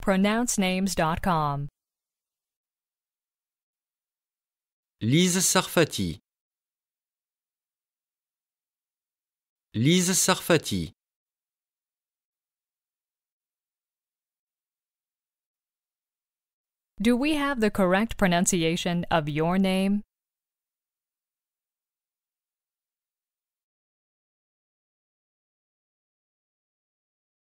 pronouncenames.com. Lise Sarfati. Lise Sarfati. Do we have the correct pronunciation of your name?